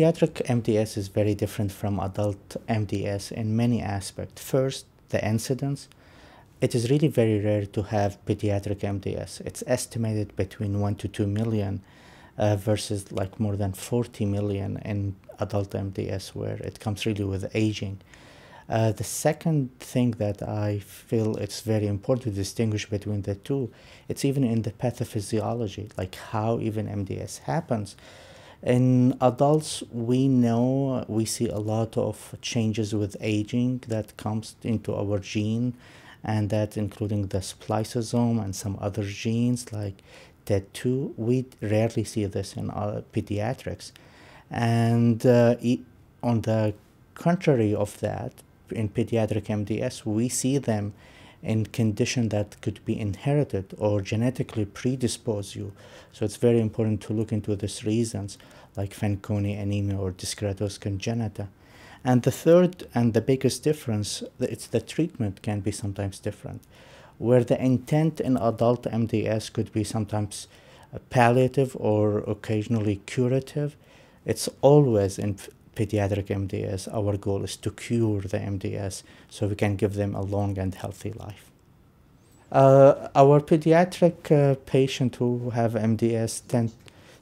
Pediatric MDS is very different from adult MDS in many aspects. First, the incidence. It is really very rare to have pediatric MDS. It's estimated between 1 to 2 million uh, versus like more than 40 million in adult MDS, where it comes really with aging. Uh, the second thing that I feel it's very important to distinguish between the two, it's even in the pathophysiology, like how even MDS happens. In adults, we know we see a lot of changes with aging that comes into our gene, and that including the spliceosome and some other genes like TET2. We rarely see this in our uh, pediatrics. And uh, on the contrary of that, in pediatric MDS, we see them in condition that could be inherited or genetically predispose you. So it's very important to look into these reasons like Fanconi anemia or discretos congenita. And the third and the biggest difference, it's the treatment can be sometimes different. Where the intent in adult MDS could be sometimes uh, palliative or occasionally curative, it's always in pediatric MDS, our goal is to cure the MDS so we can give them a long and healthy life. Uh, our pediatric uh, patients who have MDS tend,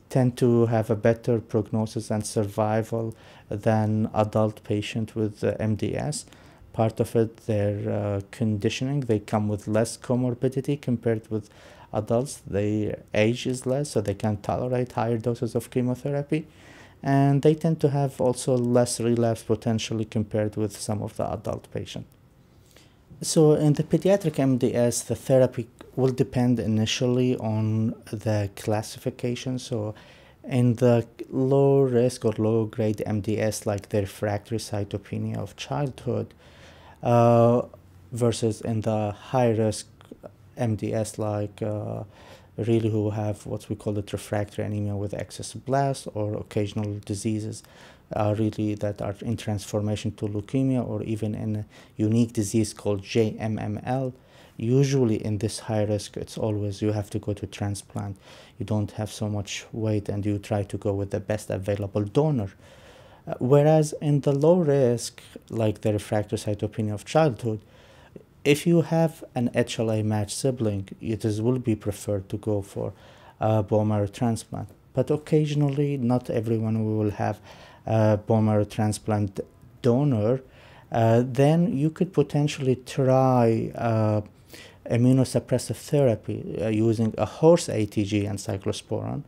tend to have a better prognosis and survival than adult patients with uh, MDS. Part of it, their uh, conditioning, they come with less comorbidity compared with adults. Their age is less, so they can tolerate higher doses of chemotherapy and they tend to have also less relapse potentially compared with some of the adult patient. So in the pediatric MDS, the therapy will depend initially on the classification. So in the low risk or low grade MDS, like the refractory cytopenia of childhood, uh, versus in the high risk MDS, like uh, really who have what we call it refractory anemia with excess blast or occasional diseases are really that are in transformation to leukemia or even in a unique disease called JMML. Usually in this high risk, it's always you have to go to transplant. You don't have so much weight and you try to go with the best available donor. Uh, whereas in the low risk, like the refractory cytopenia of childhood, if you have an HLA matched sibling, it is, will be preferred to go for a bone marrow transplant. But occasionally, not everyone will have a bone marrow transplant donor. Uh, then you could potentially try uh, immunosuppressive therapy uh, using a horse ATG and cyclosporin.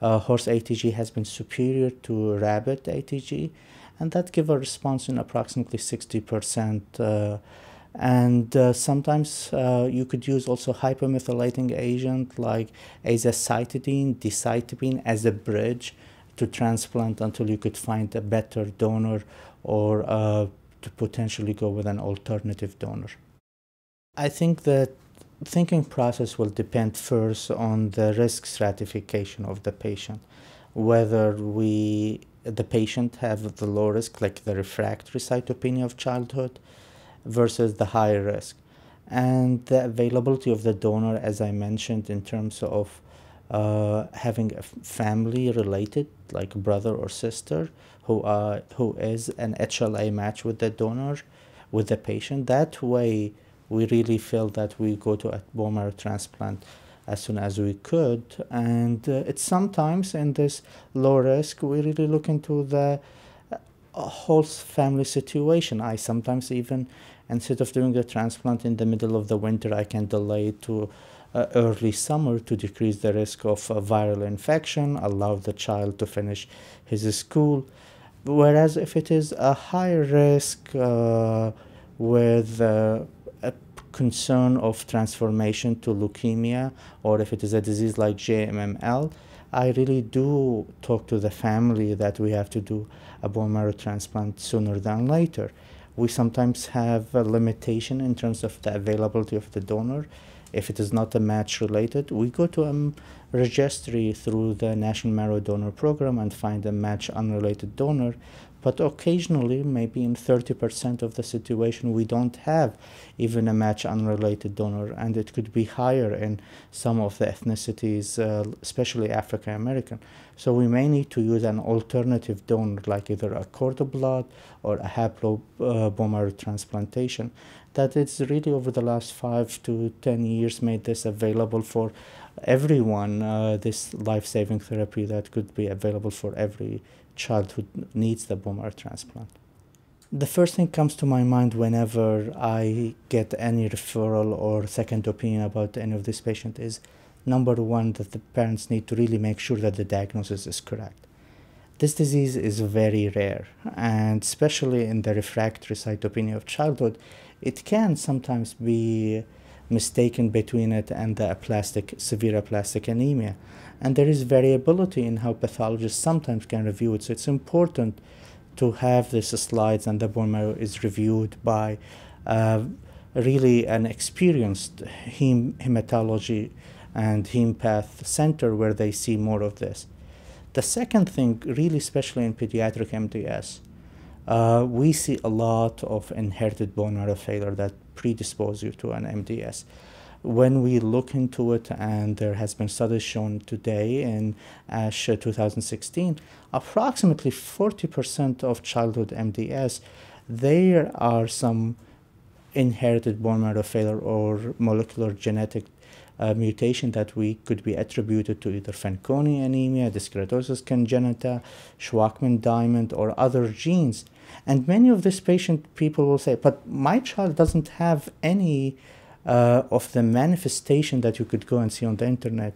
Uh, horse ATG has been superior to rabbit ATG, and that give a response in approximately 60% and uh, sometimes uh, you could use also hypermethylating agent like azacitidine, decitabine as a bridge to transplant until you could find a better donor or uh, to potentially go with an alternative donor. I think that thinking process will depend first on the risk stratification of the patient, whether we the patient have the low risk like the refractory cytopenia of childhood, versus the high risk. And the availability of the donor, as I mentioned, in terms of uh, having a family related, like brother or sister, who uh, who is an HLA match with the donor, with the patient. That way, we really feel that we go to a bone marrow transplant as soon as we could. And uh, it's sometimes in this low risk, we really look into the a whole family situation. I sometimes even, instead of doing a transplant in the middle of the winter, I can delay to uh, early summer to decrease the risk of viral infection, allow the child to finish his school. Whereas if it is a high risk uh, with uh, a concern of transformation to leukemia, or if it is a disease like JMML, I really do talk to the family that we have to do a bone marrow transplant sooner than later. We sometimes have a limitation in terms of the availability of the donor. If it is not a match related, we go to a registry through the National Marrow Donor Program and find a match unrelated donor but occasionally, maybe in 30% of the situation, we don't have even a match unrelated donor, and it could be higher in some of the ethnicities, uh, especially African American. So we may need to use an alternative donor, like either a cord blood or a haplo haplobomer transplantation. That it's really over the last five to ten years made this available for everyone uh, this life-saving therapy that could be available for every child who needs the bone marrow transplant. The first thing comes to my mind whenever I get any referral or second opinion about any of this patient is number one that the parents need to really make sure that the diagnosis is correct. This disease is very rare, and especially in the refractory cytopenia of childhood, it can sometimes be mistaken between it and the aplastic, severe aplastic anemia. And there is variability in how pathologists sometimes can review it. So it's important to have these slides and the bone marrow is reviewed by uh, really an experienced hem hematology and hempath center where they see more of this. The second thing, really especially in pediatric MDS, uh, we see a lot of inherited bone marrow failure that predispose you to an MDS. When we look into it, and there has been studies shown today in ASH uh, 2016, approximately 40% of childhood MDS, there are some inherited bone marrow failure or molecular genetic uh, mutation that we could be attributed to either Fanconi anemia, dyskeratosis congenita, Schwachman diamond, or other genes. And many of these patient people will say, but my child doesn't have any uh, of the manifestation that you could go and see on the internet.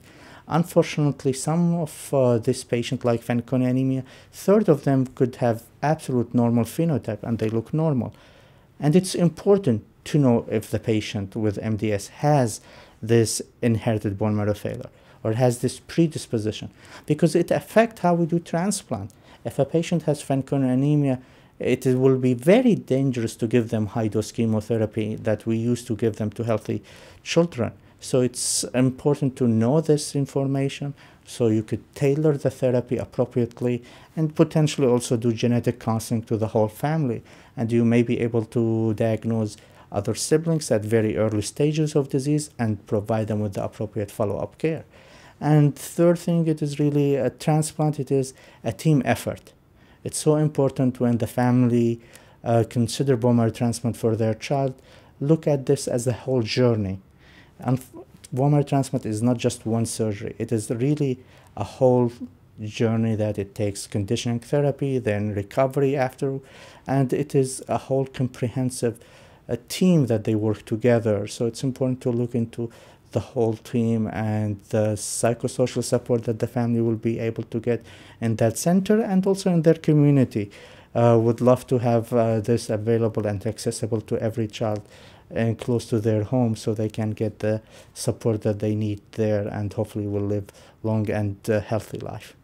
Unfortunately, some of uh, these patients, like Fanconi anemia, third of them could have absolute normal phenotype and they look normal. And it's important to know if the patient with MDS has this inherited bone marrow failure or has this predisposition because it affects how we do transplant. If a patient has Fanconi anemia, it will be very dangerous to give them high dose chemotherapy that we used to give them to healthy children. So it's important to know this information so you could tailor the therapy appropriately and potentially also do genetic counseling to the whole family. And you may be able to diagnose other siblings at very early stages of disease and provide them with the appropriate follow-up care. And third thing, it is really a transplant, it is a team effort. It's so important when the family uh, consider bone marrow transplant for their child, look at this as a whole journey. And bone marrow transplant is not just one surgery, it is really a whole journey that it takes conditioning therapy, then recovery after, and it is a whole comprehensive a team that they work together. So it's important to look into the whole team and the psychosocial support that the family will be able to get in that center and also in their community. Uh, would love to have uh, this available and accessible to every child and close to their home so they can get the support that they need there and hopefully will live long and uh, healthy life.